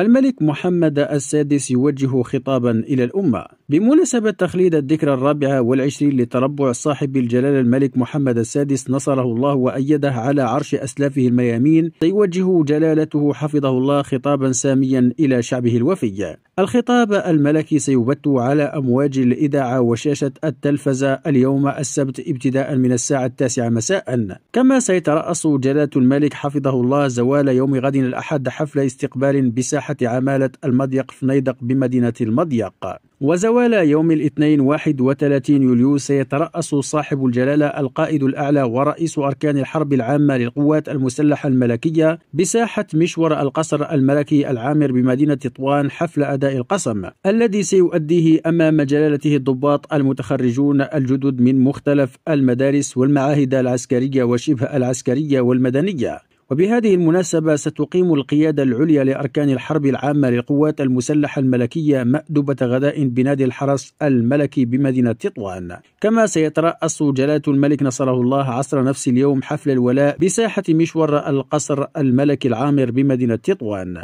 الملك محمد السادس يوجه خطابا إلى الأمة بمناسبة تخليد الذكرى الرابعة والعشرين لتربع صاحب الجلالة الملك محمد السادس نصره الله وأيده على عرش أسلافه الميامين سيوجه جلالته حفظه الله خطابا ساميا إلى شعبه الوفي الخطاب الملكي سيبت على أمواج الإذاعة وشاشة التلفزة اليوم السبت ابتداء من الساعة التاسعة مساء كما سيترأس جلالة الملك حفظه الله زوال يوم غد الأحد حفل استقبال بساحة إتاحة عمالة المضيق فنيدق بمدينة المضيق وزوال يوم الاثنين 31 يوليو سيترأس صاحب الجلالة القائد الأعلى ورئيس أركان الحرب العامة للقوات المسلحة الملكية بساحة مشور القصر الملكي العامر بمدينة طوان حفل أداء القسم الذي سيؤديه أمام جلالته الضباط المتخرجون الجدد من مختلف المدارس والمعاهد العسكرية وشبه العسكرية والمدنية وبهذه المناسبة ستقيم القيادة العليا لأركان الحرب العامة للقوات المسلحة الملكية مأدبة غداء بنادي الحرس الملكي بمدينة تطوان كما سيترأس جلالة الملك نصره الله عصر نفس اليوم حفل الولاء بساحة مشور القصر الملكي العامر بمدينة تطوان